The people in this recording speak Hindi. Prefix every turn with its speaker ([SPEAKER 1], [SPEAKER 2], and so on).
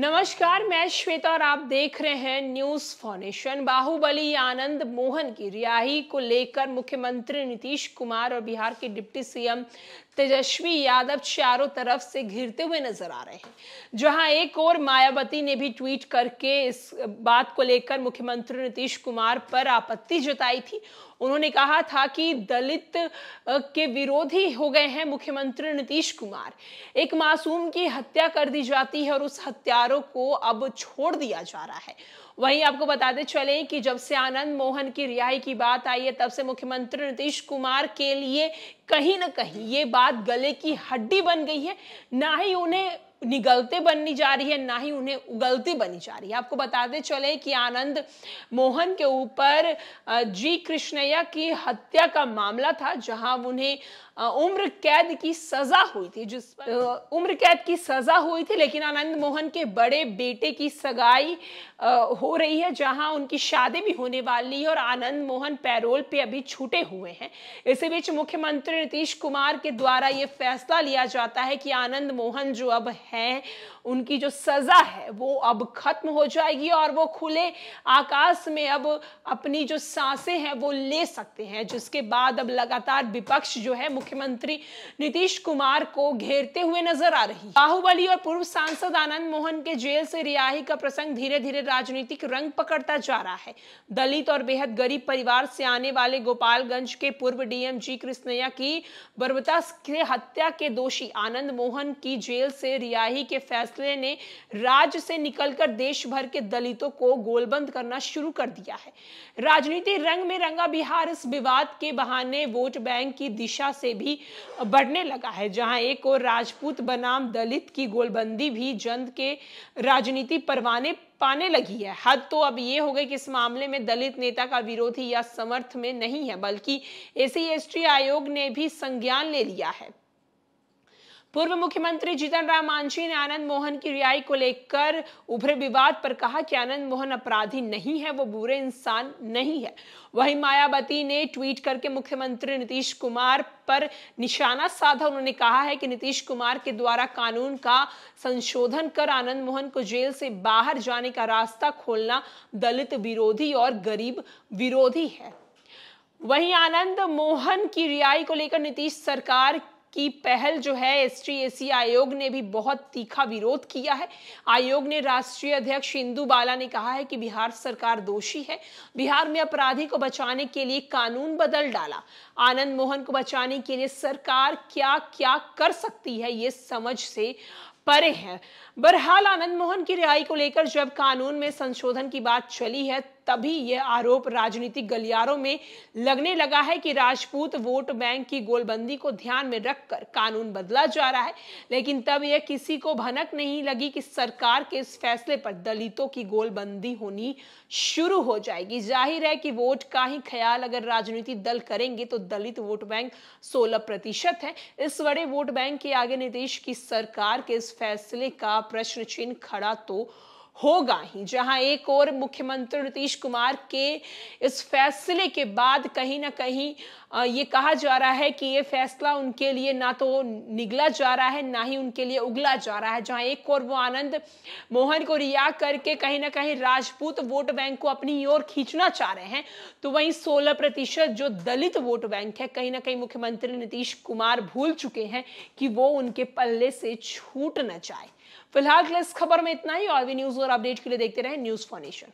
[SPEAKER 1] नमस्कार मैं श्वेता और आप देख रहे हैं न्यूज फाउंडेशन बाहुबली आनंद मोहन की रिहाई को लेकर मुख्यमंत्री नीतीश कुमार और बिहार के डिप्टी सीएम तेजस्वी यादव चारों तरफ से घिरते हुए नजर आ रहे हैं जहां एक और मायावती ने भी ट्वीट करके इस बात को लेकर मुख्यमंत्री नीतीश कुमार पर आपत्ति जताई थी उन्होंने कहा था कि दलित के विरोधी हो गए हैं मुख्यमंत्री नीतीश कुमार एक मासूम की हत्या कर दी जाती है और उस हत्या परिवारों को अब छोड़ दिया जा रहा है वहीं आपको बताते चले कि जब से आनंद मोहन की रिहाई की बात आई है तब से मुख्यमंत्री नीतीश कुमार के लिए कहीं ना कहीं ये बात गले की हड्डी बन गई है ना ही उन्हें निगलते बननी जा रही है ना ही उन्हें उगलती बनी जा रही है आपको बताते चले कि आनंद मोहन के ऊपर जी कृष्णैया की हत्या का मामला था जहां उन्हें उम्र कैद की सजा हुई थी जिस पर उम्र कैद की सजा हुई थी लेकिन आनंद मोहन के बड़े बेटे की सगाई हो रही है जहां उनकी शादी भी होने वाली है और आनंद मोहन पैरोल पे अभी छूटे हुए हैं इसी बीच मुख्यमंत्री नीतीश कुमार के द्वारा ये फैसला लिया जाता है कि आनंद मोहन जो अब 嘿。उनकी जो सजा है वो अब खत्म हो जाएगी और वो खुले आकाश में अब अपनी जो सांसें हैं वो ले सकते हैं जिसके बाद अब लगातार विपक्ष जो है मुख्यमंत्री नीतीश कुमार को घेरते हुए नजर आ रही बाहुबली और पूर्व सांसद आनंद मोहन के जेल से रिहाई का प्रसंग धीरे धीरे राजनीतिक रंग पकड़ता जा रहा है दलित और बेहद गरीब परिवार से आने वाले गोपालगंज के पूर्व डीएम जी कृष्णैया की बर्बता के हत्या के दोषी आनंद मोहन की जेल से रिहाई के फैसले ठाकरे ने राज्य से निकलकर देश भर के दलितों को गोलबंद करना शुरू कर दिया है राजनीति रंग में रंगा बिहार इस विवाद के बहाने वोट बैंक की दिशा से भी बढ़ने लगा है जहां एक और राजपूत बनाम दलित की गोलबंदी भी जंद के राजनीति परवाने पाने लगी है हद तो अब ये हो गई कि इस मामले में दलित नेता का विरोधी या समर्थ में नहीं है बल्कि एसी एसटी आयोग ने भी संज्ञान ले लिया है पूर्व मुख्यमंत्री जीतन राम मांझी ने आनंद मोहन की रिहाई को लेकर उभरे विवाद पर कहा कि आनंद मोहन अपराधी नहीं है वो बुरे इंसान नहीं है वहीं मायावती ने ट्वीट करके मुख्यमंत्री नीतीश कुमार पर निशाना साधा उन्होंने कहा है कि नीतीश कुमार के द्वारा कानून का संशोधन कर आनंद मोहन को जेल से बाहर जाने का रास्ता खोलना दलित विरोधी और गरीब विरोधी है वहीं आनंद मोहन की रिहाई को लेकर नीतीश सरकार की पहल जो है एस टी e आयोग ने भी बहुत तीखा विरोध किया है आयोग ने राष्ट्रीय अध्यक्ष इंदू बाला ने कहा है कि बिहार सरकार दोषी है बिहार में अपराधी को बचाने के लिए कानून बदल डाला आनंद मोहन को बचाने के लिए सरकार क्या क्या कर सकती है ये समझ से परे हैं बहरहाल आनंद मोहन की रिहाई को लेकर जब कानून में संशोधन की बात चली है तभी यह आरोप राजनीतिक गलियारों में लगने लगा है कि राजपूत वोट बैंक की गोलबंदी को ध्यान में रखकर कानून बदला जा रहा है लेकिन तब यह किसी को भनक नहीं लगी कि सरकार के इस फैसले पर दलितों की गोलबंदी होनी शुरू हो जाएगी जाहिर है कि वोट का ही ख्याल अगर राजनीतिक दल करेंगे तो दलित वोट बैंक सोलह प्रतिशत है इस बड़े वोट बैंक के आगे नीतीश की सरकार के इस फैसले का प्रश्न चिन्ह खड़ा तो होगा ही जहां एक और मुख्यमंत्री नीतीश कुमार के इस फैसले के बाद कहीं ना कहीं ये कहा जा रहा है कि ये फैसला उनके लिए ना तो निगला जा रहा है ना ही उनके लिए उगला जा रहा है जहां एक और वो आनंद मोहन को रिहा करके कहीं ना कहीं राजपूत वोट बैंक को अपनी ओर खींचना चाह रहे हैं तो वहीं सोलह प्रतिशत जो दलित वोट बैंक है कहीं ना कहीं मुख्यमंत्री नीतीश कुमार भूल चुके हैं कि वो उनके पल्ले से छूट न जाए फिलहाल के लिए इस खबर में इतना ही और भी न्यूज और अपडेट के लिए देखते रहे न्यूज फॉर नेशन